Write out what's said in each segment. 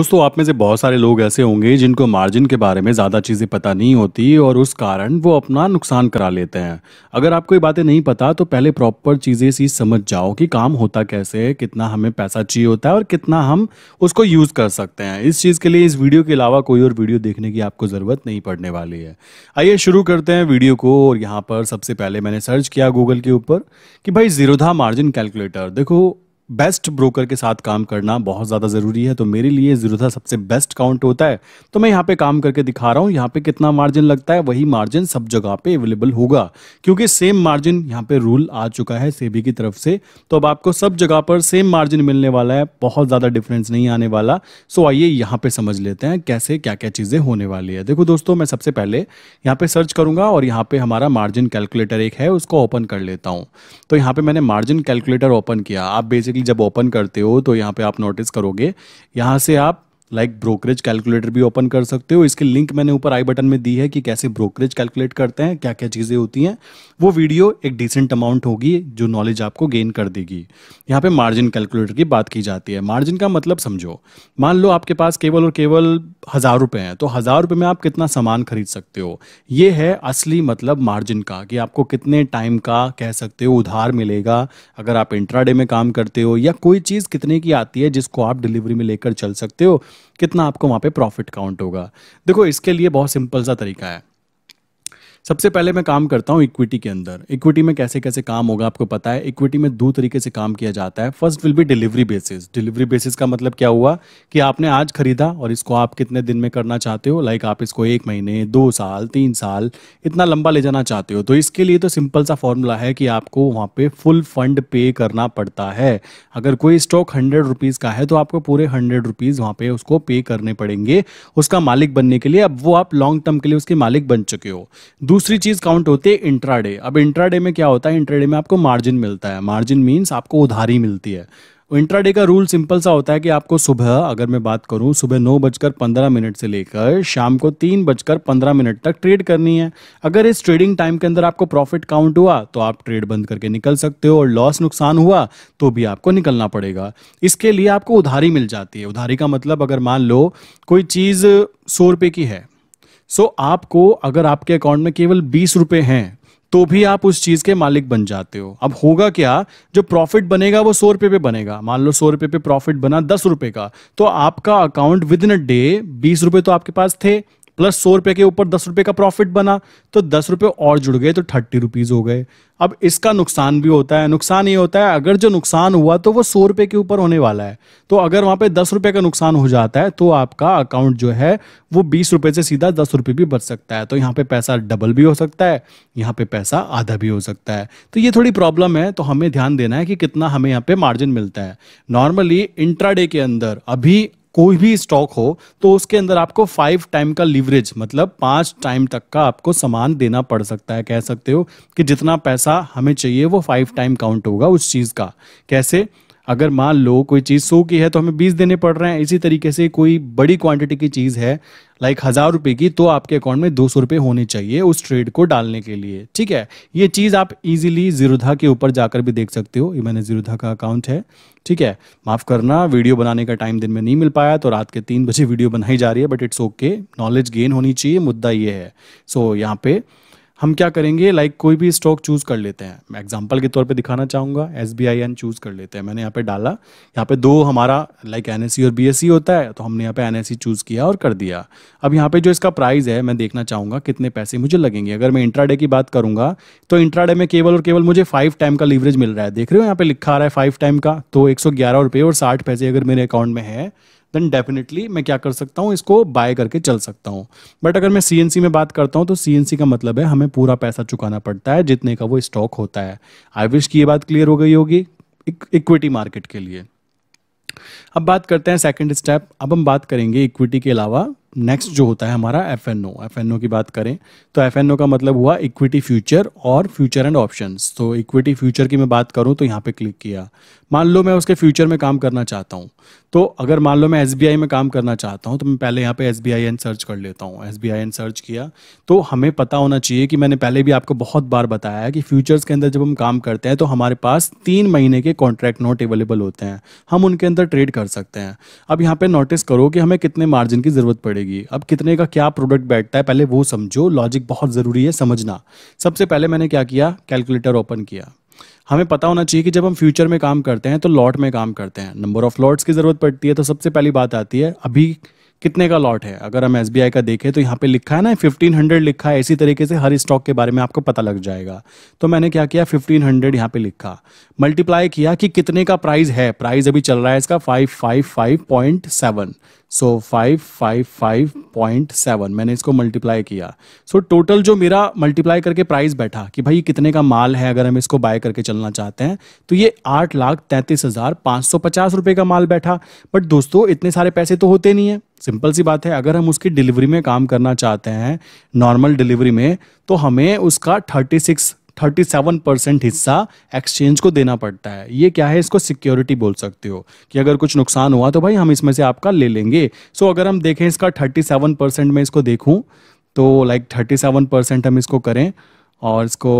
दोस्तों आप में से बहुत सारे लोग ऐसे होंगे जिनको मार्जिन के बारे में ज़्यादा चीज़ें पता नहीं होती और उस कारण वो अपना नुकसान करा लेते हैं अगर आपको ये बातें नहीं पता तो पहले प्रॉपर चीज़ें सी समझ जाओ कि काम होता कैसे है कितना हमें पैसा चाहिए होता है और कितना हम उसको यूज़ कर सकते हैं इस चीज़ के लिए इस वीडियो के अलावा कोई और वीडियो देखने की आपको ज़रूरत नहीं पड़ने वाली है आइए शुरू करते हैं वीडियो को और यहाँ पर सबसे पहले मैंने सर्च किया गूगल के ऊपर कि भाई जीरोधा मार्जिन कैलकुलेटर देखो बेस्ट ब्रोकर के साथ काम करना बहुत ज़्यादा ज़रूरी है तो मेरे लिए जीरोधा सबसे बेस्ट काउंट होता है तो मैं यहाँ पे काम करके दिखा रहा हूँ यहाँ पे कितना मार्जिन लगता है वही मार्जिन सब जगह पे अवेलेबल होगा क्योंकि सेम मार्जिन यहाँ पे रूल आ चुका है सेबी की तरफ से तो अब आपको सब जगह पर सेम मार्जिन मिलने वाला है बहुत ज़्यादा डिफरेंस नहीं आने वाला सो आइए यहाँ पर समझ लेते हैं कैसे क्या क्या चीज़ें होने वाली है देखो दोस्तों मैं सबसे पहले यहाँ पर सर्च करूँगा और यहाँ पर हमारा मार्जिन कैलकुलेटर एक है उसको ओपन कर लेता हूँ तो यहाँ पर मैंने मार्जिन कैलकुलेटर ओपन किया आप बेसिकली जब ओपन करते हो तो यहाँ पे आप नोटिस करोगे यहाँ से आप लाइक ब्रोकरेज कैलकुलेटर भी ओपन कर सकते हो इसके लिंक मैंने ऊपर आई बटन में दी है कि कैसे ब्रोकरेज कैलकुलेट करते हैं क्या क्या चीज़ें होती हैं वो वीडियो एक डिसेंट अमाउंट होगी जो नॉलेज आपको गेन कर देगी यहाँ पे मार्जिन कैलकुलेटर की बात की जाती है मार्जिन का मतलब समझो मान लो आपके पास केवल और केवल हज़ार रुपये हैं तो हज़ार रुपये में आप कितना सामान खरीद सकते हो ये है असली मतलब मार्जिन का कि आपको कितने टाइम का कह सकते हो उधार मिलेगा अगर आप इंट्राडे में काम करते हो या कोई चीज़ कितने की आती है जिसको आप डिलीवरी में लेकर चल सकते हो कितना आपको वहाँ पे प्रॉफिट काउंट होगा देखो इसके लिए बहुत सिंपल सा तरीका है सबसे पहले मैं काम करता हूँ इक्विटी के अंदर इक्विटी में कैसे कैसे काम होगा आपको पता है इक्विटी में दो तरीके से काम किया जाता है first will be delivery basis delivery basis का मतलब क्या हुआ कि आपने आज खरीदा और इसको आप कितने दिन में करना चाहते हो लाइक आप इसको एक महीने दो साल तीन साल इतना लंबा ले जाना चाहते हो तो इसके लिए तो सिंपल सा फॉर्मूला है कि आपको वहाँ पे फुल फंड पे करना पड़ता है अगर कोई स्टॉक हंड्रेड रुपीज़ का है तो आपको पूरे हंड्रेड रुपीज़ वहाँ पे उसको पे करने पड़ेंगे उसका मालिक बनने के लिए अब वो आप लॉन्ग टर्म के लिए उसके मालिक बन चुके हो दूसरी चीज काउंट होती है इंट्राडे अब इंट्राडे में क्या होता है इंट्राडे में आपको मार्जिन मिलता है मार्जिन मीन्स आपको उधारी मिलती है इंट्राडे का रूल सिंपल सा होता है कि आपको सुबह अगर मैं बात करूं सुबह नौ बजकर पंद्रह मिनट से लेकर शाम को तीन बजकर पंद्रह मिनट तक ट्रेड करनी है अगर इस ट्रेडिंग टाइम के अंदर आपको प्रॉफिट काउंट हुआ तो आप ट्रेड बंद करके निकल सकते हो और लॉस नुकसान हुआ तो भी आपको निकलना पड़ेगा इसके लिए आपको उधारी मिल जाती है उधारी का मतलब अगर मान लो कोई चीज़ सौ रुपये की है सो so, आपको अगर आपके अकाउंट में केवल बीस रुपए हैं तो भी आप उस चीज के मालिक बन जाते हो अब होगा क्या जो प्रॉफिट बनेगा वो सौ रुपए पे बनेगा मान लो सौ रुपए पे प्रॉफिट बना दस रुपए का तो आपका account within a day बीस रुपए तो आपके पास थे प्लस सौ रुपए के ऊपर दस रुपए का प्रॉफिट बना तो दस रुपए और जुड़ गए तो थर्टी रुपीज हो गए अब इसका नुकसान भी होता है नुकसान ये होता है अगर जो नुकसान हुआ तो वो सौ रुपए के ऊपर होने वाला है तो अगर वहां पे दस रुपए का नुकसान हो जाता है तो आपका अकाउंट जो है वो बीस रुपए से सीधा दस रुपए भी बच सकता है तो यहाँ पे पैसा डबल भी हो सकता है यहाँ पे पैसा आधा भी हो सकता है तो ये थोड़ी प्रॉब्लम है तो हमें ध्यान देना है कि कितना हमें यहाँ पे मार्जिन मिलता है नॉर्मली इंट्राडे के अंदर अभी कोई भी स्टॉक हो तो उसके अंदर आपको फाइव टाइम का लीवरेज मतलब पांच टाइम तक का आपको सामान देना पड़ सकता है कह सकते हो कि जितना पैसा हमें चाहिए वो फाइव टाइम काउंट होगा उस चीज़ का कैसे अगर मान लो कोई चीज़ सौ की है तो हमें बीस देने पड़ रहे हैं इसी तरीके से कोई बड़ी क्वांटिटी की चीज़ है लाइक हज़ार रुपये की तो आपके अकाउंट में दो सौ रुपये होने चाहिए उस ट्रेड को डालने के लिए ठीक है ये चीज़ आप इजीली जीरोधा के ऊपर जाकर भी देख सकते हो ये मैंने जीरोधा का अकाउंट है ठीक है माफ़ करना वीडियो बनाने का टाइम दिन में नहीं मिल पाया तो रात के तीन बजे वीडियो बनाई जा रही है but it's okay knowledge gain होनी चाहिए मुद्दा ये है सो so, यहाँ पे हम क्या करेंगे लाइक like कोई भी स्टॉक चूज़ कर लेते हैं मैं एग्जाम्पल के तौर पे दिखाना चाहूंगा S B I N choose कर लेते हैं मैंने यहाँ पे डाला यहाँ पे दो हमारा लाइक एन एस सी और बी एस सी होता है तो हमने यहाँ पे एन चूज़ e किया और कर दिया अब यहाँ पे जो इसका प्राइस है मैं देखना चाहूंगा कितने पैसे मुझे लगेंगे अगर मैं इंट्राडे की बात करूंगा तो इंट्राडे में केवल और केवल मुझे फाइव टाइम का लीवरेज मिल रहा है देख रहे हो यहाँ पे लिखा आ रहा है फाइव टाइम का तो एक सौ ग्यारह रुपये और साठ पैसे अगर मेरे अकाउंट में है देन डेफिनेटली मैं क्या कर सकता हूँ इसको बाय करके चल सकता हूँ बट अगर मैं सी में बात करता हूँ तो सीएनसी का मतलब है हमें पूरा पैसा चुकाना पड़ता है जितने का वो स्टॉक होता है आई विश की ये बात क्लियर हो गई होगी इक्विटी मार्केट के लिए अब बात करते हैं सेकंड स्टेप अब हम बात करेंगे इक्विटी के अलावा नेक्स्ट जो होता है हमारा F N O F N O की बात करें तो एफ एन ओ का मतलब हुआ इक्विटी फ्यूचर और फ्यूचर एंड ऑप्शन तो इक्विटी फ्यूचर की मैं बात करूं तो यहाँ पे क्लिक किया मान लो मैं उसके फ्यूचर में काम करना चाहता हूँ तो अगर मान लो मैं एस बी आई में काम करना चाहता हूँ तो मैं पहले यहाँ पे S B I N search कर लेता हूँ S B I N search किया तो हमें पता होना चाहिए कि मैंने पहले भी आपको बहुत बार बताया है कि फ्यूचर्स के अंदर जब हम काम करते हैं तो हमारे पास तीन महीने के कॉन्ट्रैक्ट नोट अवेलेबल होते हैं हम उनके अंदर ट्रेड कर सकते हैं अब यहाँ पे नोटिस करो कि हमें कितने मार्जिन की जरूरत पड़ेगी पड़ेगी अब कितने का क्या प्रोडक्ट बैठता है पहले वो समझो लॉजिक बहुत ज़रूरी है समझना सबसे पहले मैंने क्या किया कैलकुलेटर ओपन किया हमें पता होना चाहिए कि जब हम फ्यूचर में काम करते हैं तो लॉट में काम करते हैं नंबर ऑफ लॉट्स की ज़रूरत पड़ती है तो सबसे पहली बात आती है अभी कितने का लॉट है अगर हम एस का देखें तो यहाँ पे लिखा है ना फिफ्टीन हंड्रेड लिखा है इसी तरीके से हर स्टॉक के बारे में आपको पता लग जाएगा तो मैंने क्या किया फिफ्टीन हंड्रेड यहाँ पे लिखा मल्टीप्लाई किया कि कितने का प्राइस है प्राइस अभी चल रहा है इसका five five five point seven so five five five point seven मैंने इसको मल्टीप्लाई किया सो so, टोटल जो मेरा मल्टीप्लाई करके प्राइस बैठा कि भाई कितने का माल है अगर हम इसको बाय करके चलना चाहते हैं तो ये आठ लाख तैंतीस हज़ार सौ पचास का माल बैठा बट दोस्तों इतने सारे पैसे तो होते नहीं है सिंपल सी बात है अगर हम उसकी डिलीवरी में काम करना चाहते हैं नॉर्मल डिलीवरी में तो हमें उसका thirty six thirty seven percent हिस्सा एक्सचेंज को देना पड़ता है ये क्या है इसको सिक्योरिटी बोल सकते हो कि अगर कुछ नुकसान हुआ तो भाई हम इसमें से आपका ले लेंगे सो अगर हम देखें इसका थर्टी सेवन परसेंट में इसको देखूँ तो लाइक थर्टी सेवन परसेंट हम इसको करें और इसको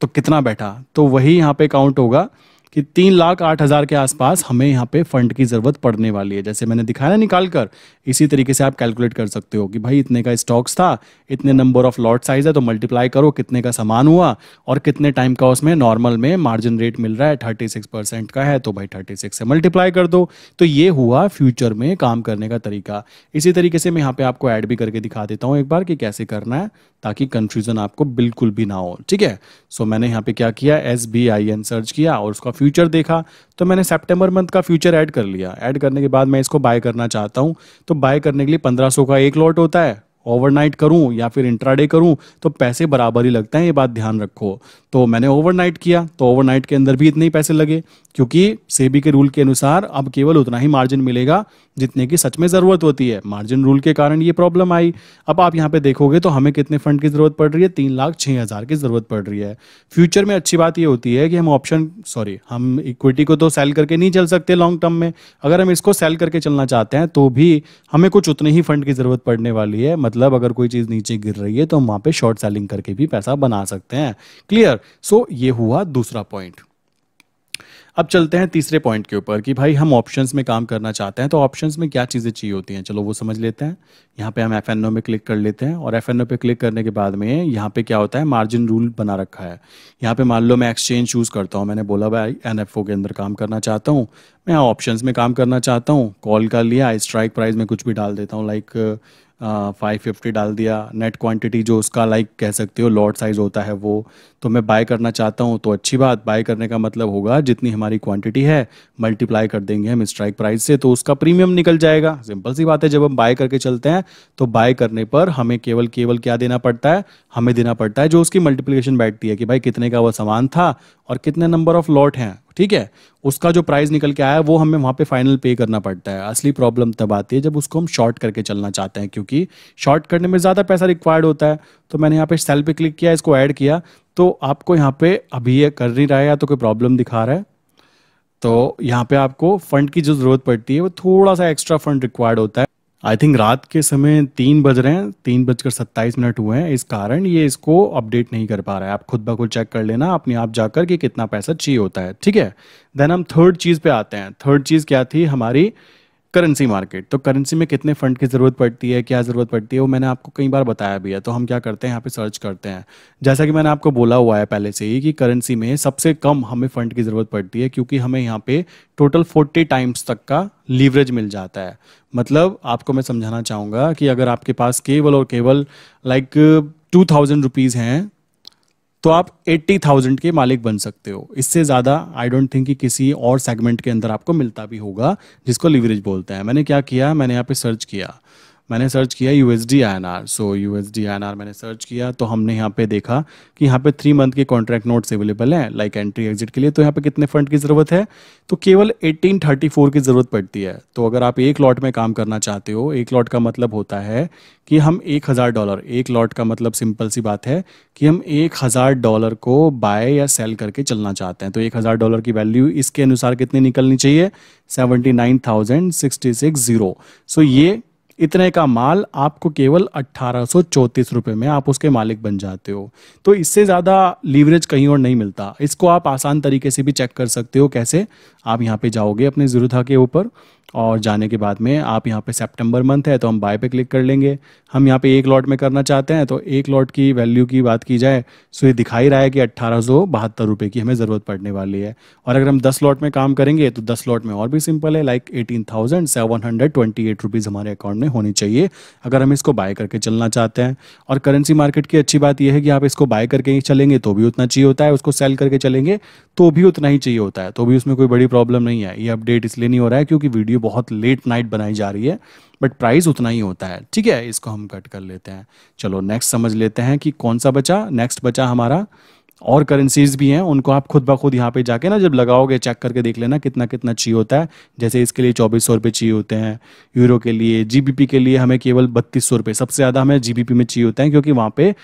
तो कितना बैठा तो वही यहाँ पर काउंट होगा कि तीन लाख आठ हज़ार के आसपास हमें यहाँ पे फंड की ज़रूरत पड़ने वाली है जैसे मैंने दिखाया निकाल कर इसी तरीके से आप कैलकुलेट कर सकते हो कि भाई इतने का स्टॉक्स था इतने नंबर ऑफ लॉट साइज़ है तो मल्टीप्लाई करो कितने का सामान हुआ और कितने टाइम का उसमें नॉर्मल में मार्जिन रेट मिल रहा है थर्टी सिक्स परसेंट का है तो भाई थर्टी सिक्स से मल्टीप्लाई कर दो तो ये हुआ फ्यूचर में काम करने का तरीका इसी तरीके से मैं यहाँ पे आपको ऐड भी करके दिखा देता हूँ एक बार कि कैसे करना है ताकि कंफ्यूजन आपको बिल्कुल भी ना हो ठीक है सो मैंने यहाँ पे क्या किया S B I N search किया और उसका फ्यूचर देखा तो मैंने सेप्टेम्बर मंथ का फ्यूचर ऐड कर लिया ऐड करने के बाद मैं इसको बाय करना चाहता हूँ तो बाय करने के लिए पंद्रह का एक लॉट होता है ओवरनाइट करूं या फिर इंट्राडे करूं तो पैसे बराबर ही लगते हैं ये बात ध्यान रखो तो मैंने ओवरनाइट किया तो ओवरनाइट के अंदर भी इतने ही पैसे लगे क्योंकि सेबी के रूल के अनुसार अब केवल उतना ही मार्जिन मिलेगा जितने की सच में ज़रूरत होती है मार्जिन रूल के कारण ये प्रॉब्लम आई अब आप यहाँ पे देखोगे तो हमें कितने फंड की ज़रूरत पड़ रही है तीन लाख छः हज़ार की ज़रूरत पड़ रही है फ्यूचर में अच्छी बात ये होती है कि हम ऑप्शन सॉरी हम इक्विटी को तो सेल करके नहीं चल सकते लॉन्ग टर्म में अगर हम इसको सेल करके चलना चाहते हैं तो भी हमें कुछ उतने ही फंड की ज़रूरत पड़ने वाली है मतलब मतलब अगर कोई चीज़ नीचे गिर रही है तो हम वहां पे शॉर्ट सेलिंग करके भी पैसा बना सकते हैं क्लियर सो so, ये हुआ दूसरा पॉइंट अब चलते हैं तीसरे पॉइंट के ऊपर कि भाई हम ऑप्शंस में काम करना चाहते हैं तो ऑप्शंस में क्या चीज़ें चाहिए होती हैं चलो वो समझ लेते हैं यहाँ पे हम एफ एन ओ में क्लिक कर लेते हैं और एफ एन ओ पे क्लिक करने के बाद में यहाँ पे क्या होता है मार्जिन रूल बना रखा है यहाँ पे मान लो मैं एक्सचेंज चूज़ करता हूँ मैंने बोला भाई एन एफ ओ के अंदर काम करना चाहता हूँ मैं ऑप्शन में काम करना चाहता हूँ कॉल कर लिया स्ट्राइक प्राइस में कुछ भी डाल देता हूँ लाइक फाइव फिफ्टी डाल दिया नेट क्वांटिटी जो उसका लाइक कह सकते हो लॉट साइज होता है वो तो मैं बाय करना चाहता हूँ तो अच्छी बात बाय करने का मतलब होगा जितनी हमारी क्वांटिटी है मल्टीप्लाई कर देंगे हम स्ट्राइक प्राइस से तो उसका प्रीमियम निकल जाएगा सिंपल सी बात है जब हम बाय करके चलते हैं तो बाय करने पर हमें केवल केवल क्या देना पड़ता है हमें देना पड़ता है जो उसकी मल्टीप्लीकेशन बैठती है कि भाई कितने का वह सामान था और कितने नंबर ऑफ लॉट हैं ठीक है उसका जो प्राइस निकल के आया है वो हमें वहाँ पे फाइनल पे करना पड़ता है असली प्रॉब्लम तब आती है जब उसको हम शॉर्ट करके चलना चाहते हैं क्योंकि शॉर्ट करने में ज़्यादा पैसा रिक्वायर्ड होता है तो मैंने यहाँ पे सेल पे क्लिक किया इसको ऐड किया तो आपको यहाँ पे अभी ये कर नहीं रहा है या तो कोई प्रॉब्लम दिखा रहा है तो यहाँ पे आपको फंड की जो ज़रूरत पड़ती है वो थोड़ा सा एक्स्ट्रा फंड रिक्वायर्ड होता है आई थिंक रात के समय तीन बज रहे हैं तीन बजकर सत्ताईस मिनट हुए हैं इस कारण ये इसको अपडेट नहीं कर पा रहा है आप खुद ब खुद चेक कर लेना अपने आप जाकर कि कितना पैसा चाहिए होता है ठीक है देन हम थर्ड चीज़ पे आते हैं थर्ड चीज़ क्या थी हमारी करेंसी मार्केट तो करेंसी में कितने फंड की ज़रूरत पड़ती है क्या ज़रूरत पड़ती है वो मैंने आपको कई बार बताया भी है तो हम क्या करते हैं यहाँ पे सर्च करते हैं जैसा कि मैंने आपको बोला हुआ है पहले से ही कि करेंसी में सबसे कम हमें फंड की ज़रूरत पड़ती है क्योंकि हमें यहाँ पे टोटल फोर्टी टाइम्स तक का लीवरेज मिल जाता है मतलब आपको मैं समझाना चाहूँगा कि अगर आपके पास केवल और केवल लाइक टू थाउजेंड रुपीज़ हैं तो आप 80,000 के मालिक बन सकते हो इससे ज़्यादा आई डोंट थिंक कि किसी और सेगमेंट के अंदर आपको मिलता भी होगा जिसको लिवरेज बोलते हैं मैंने क्या किया मैंने यहाँ पे सर्च किया मैंने सर्च किया U S D I N R so U S D I N R मैंने सर्च किया तो हमने यहाँ पे देखा कि यहाँ पे थ्री मंथ के कॉन्ट्रैक्ट नोट्स अवेलेबल हैं लाइक एंट्री एग्जिट के लिए तो यहाँ पे कितने फंड की ज़रूरत है तो केवल 1834 की ज़रूरत पड़ती है तो अगर आप एक लॉट में काम करना चाहते हो एक लॉट का मतलब होता है कि हम एक हज़ार डॉलर एक लॉट का मतलब सिंपल सी बात है कि हम एक हज़ार डॉलर को बाय या सेल करके चलना चाहते हैं तो एक हज़ार डॉलर की वैल्यू इसके अनुसार कितनी निकलनी चाहिए seventy nine thousand sixty six zero so ये इतने का माल आपको केवल अट्ठारह रुपए में आप उसके मालिक बन जाते हो तो इससे ज़्यादा लीवरेज कहीं और नहीं मिलता इसको आप आसान तरीके से भी चेक कर सकते हो कैसे आप यहाँ पे जाओगे अपने जीरोधा के ऊपर और जाने के बाद में आप यहाँ पे सितंबर मंथ है तो हम बाय पे क्लिक कर लेंगे हम यहाँ पे एक लॉट में करना चाहते हैं तो एक लॉट की वैल्यू की बात की जाए तो ये दिखाई रहा है कि अट्ठारह सौ बहत्तर रुपये की हमें ज़रूरत पड़ने वाली है और अगर हम दस लॉट में काम करेंगे तो दस लॉट में और भी सिंपल है like eighteen thousand seven hundred twenty eight rupees हमारे अकाउंट में होनी चाहिए अगर हम इसको बाय करके चलना चाहते हैं और करेंसी मार्केट की अच्छी बात यह है कि आप इसको बाय करके ही चलेंगे तो भी उतना चाहिए होता है उसको सेल करके चलेंगे तो भी उतना ही चाहिए होता है तो भी उसमें कोई बड़ी प्रॉब्लम नहीं है ये अपडेट इसलिए नहीं हो रहा है क्योंकि वीडियो वीडियो बहुत लेट नाइट बनाई जा रही है बट प्राइस उतना ही होता है ठीक है इसको हम कट कर लेते हैं चलो नेक्स्ट समझ लेते हैं कि कौन सा बचा नेक्स्ट बचा हमारा और करेंसीज भी हैं उनको आप खुद ब खुद यहाँ पे जाके ना जब लगाओगे चेक करके देख लेना कितना कितना चाहिए होता है जैसे इसके लिए चौबीस सौ रुपये चाहिए होते हैं यूरो के लिए जीबीपी के लिए हमें केवल बत्तीस सौ रुपये सबसे ज़्यादा हमें जीबीपी में चाहिए होते हैं क्योंकि वहाँ पे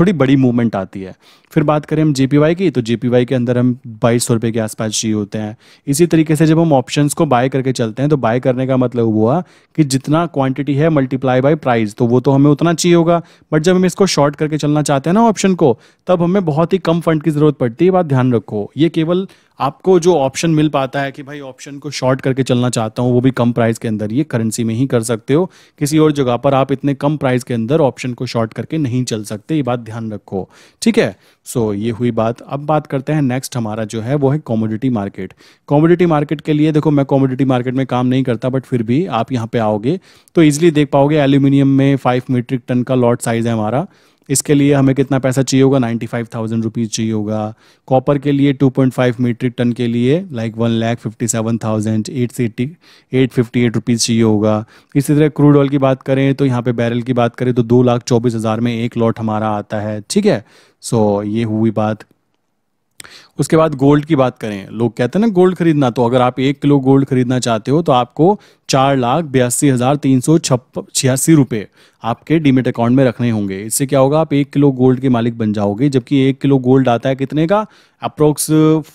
थोड़ी बड़ी मूवमेंट आती है फिर बात करें हम जे की तो जे के अंदर हम बाईस सौ रुपए के आसपास चाहिए होते हैं इसी तरीके से जब हम ऑप्शंस को बाय करके चलते हैं तो बाय करने का मतलब हुआ कि जितना क्वांटिटी है मल्टीप्लाई बाय प्राइस तो वो तो हमें उतना चाहिए होगा बट जब हम इसको शॉर्ट करके चलना चाहते हैं ना ऑप्शन को तब हमें बहुत ही कम फंड की ज़रूरत पड़ती है बात ध्यान रखो ये केवल आपको जो ऑप्शन मिल पाता है कि भाई ऑप्शन को शॉर्ट करके चलना चाहता हूँ वो भी कम प्राइस के अंदर ये करेंसी में ही कर सकते हो किसी और जगह पर आप इतने कम प्राइस के अंदर ऑप्शन को शॉर्ट करके नहीं चल सकते ये बात ध्यान रखो ठीक है सो ये हुई बात अब बात करते हैं नेक्स्ट हमारा जो है वो है कॉमोडिटी मार्केट कॉमोडिटी मार्केट के लिए देखो मैं कॉमोडिटी मार्केट में काम नहीं करता बट फिर भी आप यहाँ पे आओगे तो ईजिली देख पाओगे एल्यूमिनियम में फाइव मीट्रिक टन का लॉट साइज है हमारा इसके लिए हमें कितना पैसा चाहिए होगा नाइन्टी फाइव थाउजेंड रुपीज़ चाहिए होगा कॉपर के लिए two point five metric ton के लिए like one lakh fifty seven thousand eight से एट फिफ्टी एट रुपीज़ चाहिए होगा इसी तरह क्रूड ऑयल की बात करें तो यहाँ पे बैरल की बात करें तो दो लाख चौबीस हज़ार में एक लॉट हमारा आता है ठीक है सो so, ये हुई बात उसके बाद गोल्ड की बात करें लोग कहते हैं ना गोल्ड खरीदना तो अगर आप एक किलो गोल्ड खरीदना चाहते हो तो आपको चार लाख बयासी हजार तीन सौ छियासी रुपये आपके डीमेट अकाउंट में रखने होंगे इससे क्या होगा आप एक किलो गोल्ड के मालिक बन जाओगे जबकि एक किलो गोल्ड आता है कितने का approx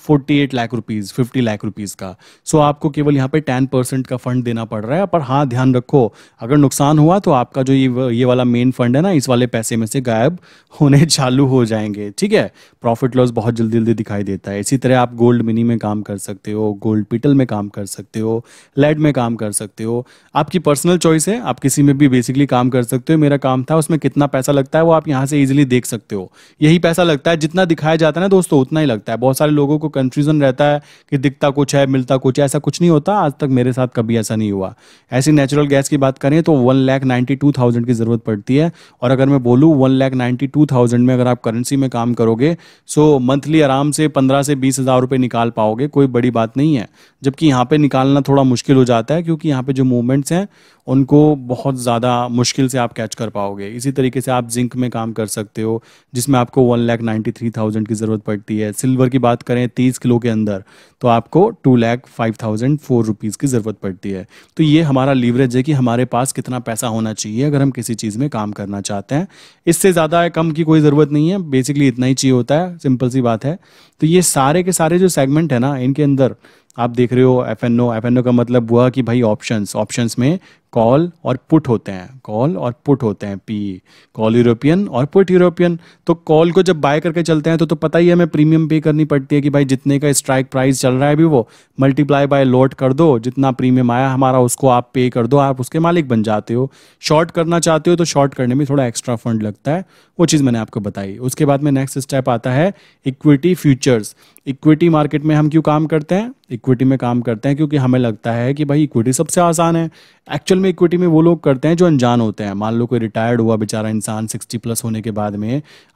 forty eight lakh rupees fifty lakh rupees का सो आपको केवल यहाँ पे टेन परसेंट का फंड देना पड़ रहा है पर हाँ ध्यान रखो अगर नुकसान हुआ तो आपका जो ये ये वाला मेन फंड है ना इस वाले पैसे में से गायब होने चालू हो जाएंगे ठीक है प्रॉफिट लॉस बहुत जल्दी जल्दी दिखाई देता है इसी तरह आप गोल्ड मिनी में काम कर सकते हो गोल्ड पिटल में काम कर सकते हो लेड में काम कर सकते सकते हो आपकी पर्सनल चॉइस है आप किसी में भी बेसिकली काम कर सकते हो मेरा काम था उसमें कितना पैसा लगता है वो आप यहाँ से इजिली देख सकते हो यही पैसा लगता है जितना दिखाया जाता है ना दोस्तों उतना ही लगता है बहुत सारे लोगों को कन्फ्यूजन रहता है कि दिखता कुछ है मिलता कुछ है ऐसा कुछ नहीं होता आज तक मेरे साथ कभी ऐसा नहीं हुआ ऐसी नेचुरल गैस की बात करें तो one lakh ninety two thousand की ज़रूरत पड़ती है और अगर मैं बोलूँ one lakh ninety two thousand में अगर आप करेंसी में काम करोगे सो मंथली आराम से पंद्रह से बीस हज़ार रुपये निकाल पाओगे कोई बड़ी बात नहीं है जबकि यहाँ पे निकालना थोड़ा मुश्किल हो जाता है क्योंकि यहाँ पे जो मूवमेंट्स हैं उनको बहुत ज़्यादा मुश्किल से आप कैच कर पाओगे इसी तरीके से आप जिंक में काम कर सकते हो जिसमें आपको one lakh ninety three thousand की ज़रूरत पड़ती है सिल्वर की बात करें तीस किलो के अंदर तो आपको two lakh five thousand four rupees की ज़रूरत पड़ती है तो ये हमारा लीवरेज है कि हमारे पास कितना पैसा होना चाहिए अगर हम किसी चीज़ में काम करना चाहते हैं इससे ज़्यादा कम की कोई ज़रूरत नहीं है बेसिकली इतना ही चाहिए होता है सिंपल सी बात है तो ये सारे के सारे जो सेगमेंट है ना इनके अंदर आप देख रहे हो F N O F N O का मतलब हुआ कि भाई ऑप्शंस ऑप्शंस में कॉल और पुट होते हैं कॉल और पुट होते हैं पी कॉल यूरोपियन और पुट यूरोपियन तो कॉल को जब बाय करके चलते हैं तो तो पता ही हमें प्रीमियम पे करनी पड़ती है कि भाई जितने का स्ट्राइक प्राइस चल रहा है अभी वो मल्टीप्लाई बाय लोड कर दो जितना प्रीमियम आया हमारा उसको आप पे कर दो आप उसके मालिक बन जाते हो शॉर्ट करना चाहते हो तो शॉर्ट करने में थोड़ा एक्स्ट्रा फंड लगता है वो चीज़ मैंने आपको बताई उसके बाद में नेक्स्ट स्टेप आता है इक्विटी फ्यूचर्स इक्विटी मार्केट में हम क्यों काम करते हैं इक्विटी में काम करते हैं क्योंकि हमें लगता है कि भाई इक्विटी सबसे आसान है एक्चुअल में इक्विटी में वो लोग करते हैं जो अनजान होते हैं मान लो कोई रिटायर्ड हुआ बेचारा इंसान सिक्सटी प्लस होने के बाद में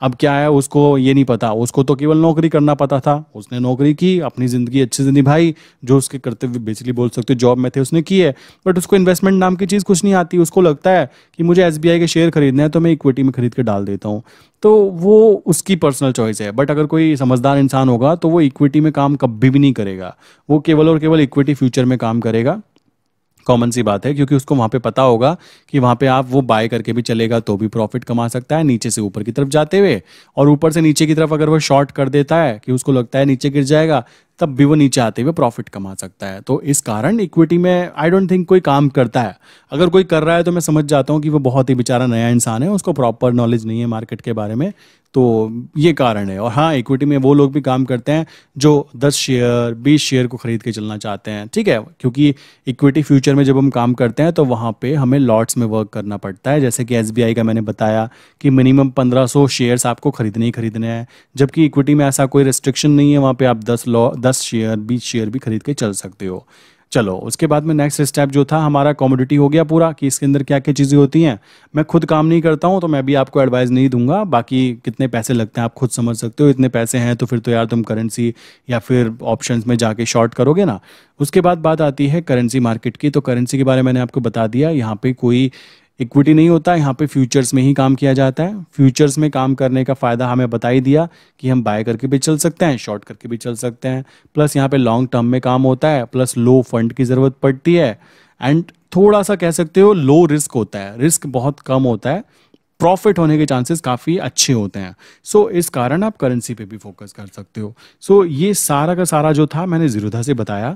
अब क्या है उसको ये नहीं पता उसको तो केवल नौकरी करना पता था उसने नौकरी की अपनी ज़िंदगी अच्छे से निभाई जो उसके कर्तव्य हुए बेसिकली बोल सकते जॉब में थे उसने की है बट उसको इन्वेस्टमेंट नाम की चीज़ कुछ नहीं आती उसको लगता है कि मुझे एस के शेयर खरीदने हैं तो मैं इक्विटी में खरीद के डाल देता हूँ तो वो उसकी पर्सनल चॉइस है बट अगर कोई समझदार इंसान होगा तो वो इक्विटी में काम कभी भी नहीं करेगा वो केवल और केवल इक्विटी फ्यूचर में काम करेगा कॉमन सी बात है क्योंकि उसको वहां पे पता होगा कि वहां पे आप वो बाय करके भी चलेगा तो भी प्रॉफिट कमा सकता है नीचे से ऊपर की तरफ जाते हुए और ऊपर से नीचे की तरफ अगर वो शॉर्ट कर देता है कि उसको लगता है नीचे गिर जाएगा तब भी वो नीचे आते हुए प्रॉफिट कमा सकता है तो इस कारण इक्विटी में आई डोंट थिंक कोई काम करता है अगर कोई कर रहा है तो मैं समझ जाता हूँ कि वो बहुत ही बेचारा नया इंसान है उसको प्रॉपर नॉलेज नहीं है मार्केट के बारे में तो ये कारण है और हाँ इक्विटी में वो लोग भी काम करते हैं जो 10 शेयर 20 शेयर को खरीद के चलना चाहते हैं ठीक है क्योंकि इक्विटी फ्यूचर में जब हम काम करते हैं तो वहाँ पे हमें लॉट्स में वर्क करना पड़ता है जैसे कि एस का मैंने बताया कि मिनिमम 1500 शेयर्स आपको खरीदने ही खरीदने हैं जबकि इक्विटी में ऐसा कोई रिस्ट्रिक्शन नहीं है वहाँ पर आप दस लॉ दस शेयर बीस शेयर भी खरीद के चल सकते हो चलो उसके बाद में नेक्स्ट स्टेप जो था हमारा कॉमोडिटी हो गया पूरा कि इसके अंदर क्या क्या चीज़ें होती हैं मैं खुद काम नहीं करता हूँ तो मैं भी आपको एडवाइस नहीं दूंगा बाकी कितने पैसे लगते हैं आप खुद समझ सकते हो इतने पैसे हैं तो फिर तो यार तुम करेंसी या फिर ऑप्शन में जाके शॉर्ट करोगे ना उसके बाद बात आती है करेंसी मार्केट की तो करेंसी के बारे में मैंने आपको बता दिया यहाँ पर कोई इक्विटी नहीं होता यहाँ पे फ्यूचर्स में ही काम किया जाता है फ्यूचर्स में काम करने का फ़ायदा हमें बता ही दिया कि हम बाय करके भी चल सकते हैं शॉर्ट करके भी चल सकते हैं प्लस यहाँ पे लॉन्ग टर्म में काम होता है प्लस लो फंड की ज़रूरत पड़ती है एंड थोड़ा सा कह सकते हो लो रिस्क होता है रिस्क बहुत कम होता है प्रॉफिट होने के चांसेस काफ़ी अच्छे होते हैं सो so, इस कारण आप करेंसी पे भी फोकस कर सकते हो सो so, ये सारा का सारा जो था मैंने ज़ीरोधा से बताया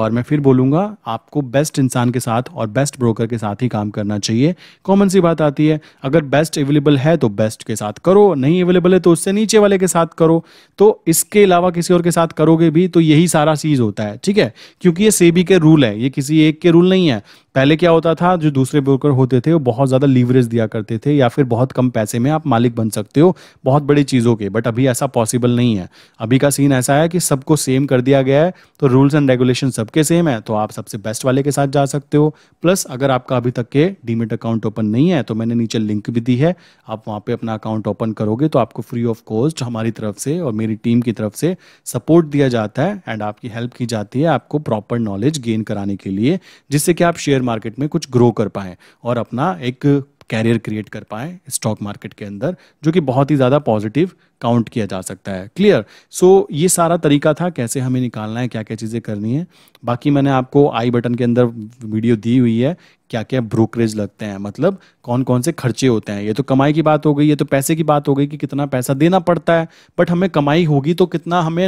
और मैं फिर बोलूँगा आपको बेस्ट इंसान के साथ और बेस्ट ब्रोकर के साथ ही काम करना चाहिए कॉमन सी बात आती है अगर बेस्ट अवेलेबल है तो बेस्ट के साथ करो नहीं अवेलेबल है तो उससे नीचे वाले के साथ करो तो इसके अलावा किसी और के साथ करोगे भी तो यही सारा चीज़ होता है ठीक है क्योंकि ये सेबी के रूल है ये किसी एक के रूल नहीं है पहले क्या होता था जो दूसरे ब्रोकर होते थे वो बहुत ज़्यादा लीवरेज दिया करते थे या फिर बहुत कम पैसे में आप मालिक बन सकते हो बहुत बड़ी चीज़ों के बट अभी ऐसा पॉसिबल नहीं है अभी का सीन ऐसा है कि सबको सेम कर दिया गया है तो रूल्स एंड रेगुलेशन सबके सेम है तो आप सबसे बेस्ट वाले के साथ जा सकते हो प्लस अगर आपका अभी तक के डीमेट अकाउंट ओपन नहीं है तो मैंने नीचे लिंक भी दी है आप वहाँ पर अपना अकाउंट ओपन करोगे तो आपको फ्री ऑफ कॉस्ट हमारी तरफ से और मेरी टीम की तरफ से सपोर्ट दिया जाता है एंड आपकी हेल्प की जाती है आपको प्रॉपर नॉलेज गेन कराने के लिए जिससे कि आप शेयर शेयर मार्केट में कुछ ग्रो कर पाएँ और अपना एक कैरियर क्रिएट कर पाए स्टॉक मार्केट के अंदर जो कि बहुत ही ज़्यादा पॉजिटिव काउंट किया जा सकता है क्लियर सो so, ये सारा तरीका था कैसे हमें निकालना है क्या क्या चीज़ें करनी है बाकी मैंने आपको आई बटन के अंदर वीडियो दी हुई है क्या क्या ब्रोकरेज लगते हैं मतलब कौन कौन से खर्चे होते हैं ये तो कमाई की बात हो गई ये तो पैसे की बात हो गई कि कितना पैसा देना पड़ता है बट हमें कमाई होगी तो कितना हमें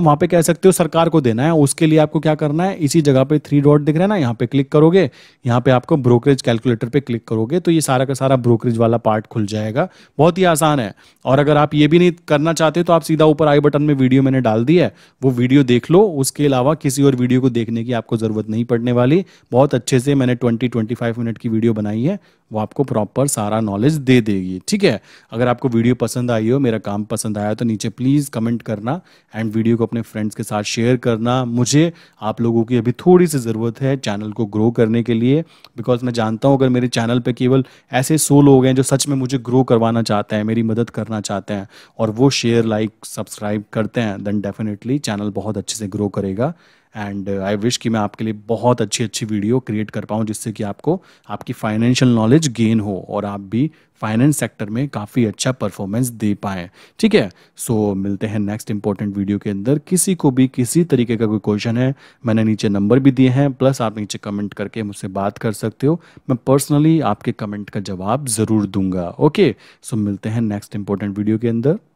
वहां पे कह सकते हो सरकार को देना है उसके लिए आपको क्या करना है इसी जगह पे थ्री डॉट दिख रहा है ना यहाँ पे क्लिक करोगे यहाँ पे आपको ब्रोकरेज कैलकुलेटर पे क्लिक करोगे तो ये सारा का सारा ब्रोकरेज वाला पार्ट खुल जाएगा बहुत ही आसान है और अगर आप ये भी नहीं करना चाहते तो आप सीधा ऊपर आई बटन में वीडियो मैंने डाल दी है वो वीडियो देख लो उसके अलावा किसी और वीडियो को देखने की आपको जरूरत नहीं पड़ने वाली बहुत अच्छे से मैंने ट्वेंटी ट्वेंटी मिनट की वीडियो बनाई है वो आपको प्रॉपर सारा नॉलेज दे देगी ठीक है अगर आपको वीडियो पसंद आई हो मेरा काम पसंद आया तो नीचे प्लीज़ कमेंट करना एंड वीडियो को अपने फ्रेंड्स के साथ शेयर करना मुझे आप लोगों की अभी थोड़ी सी ज़रूरत है चैनल को ग्रो करने के लिए बिकॉज मैं जानता हूँ अगर मेरे चैनल पर केवल ऐसे सो लोग हैं जो सच में मुझे ग्रो करवाना चाहते हैं मेरी मदद करना चाहते हैं और वो शेयर लाइक सब्सक्राइब करते हैं देन डेफिनेटली चैनल बहुत अच्छे से ग्रो करेगा एंड आई विश कि मैं आपके लिए बहुत अच्छी अच्छी वीडियो क्रिएट कर पाऊँ जिससे कि आपको आपकी फाइनेंशियल नॉलेज गेन हो और आप भी फाइनेंस सेक्टर में काफ़ी अच्छा परफॉर्मेंस दे पाएँ ठीक है सो so, मिलते हैं नेक्स्ट इंपॉर्टेंट वीडियो के अंदर किसी को भी किसी तरीके का कोई क्वेश्चन है मैंने नीचे नंबर भी दिए हैं प्लस आप नीचे कमेंट करके मुझसे बात कर सकते हो मैं पर्सनली आपके कमेंट का जवाब ज़रूर दूंगा ओके सो so, मिलते हैं नेक्स्ट इंपॉर्टेंट वीडियो के अंदर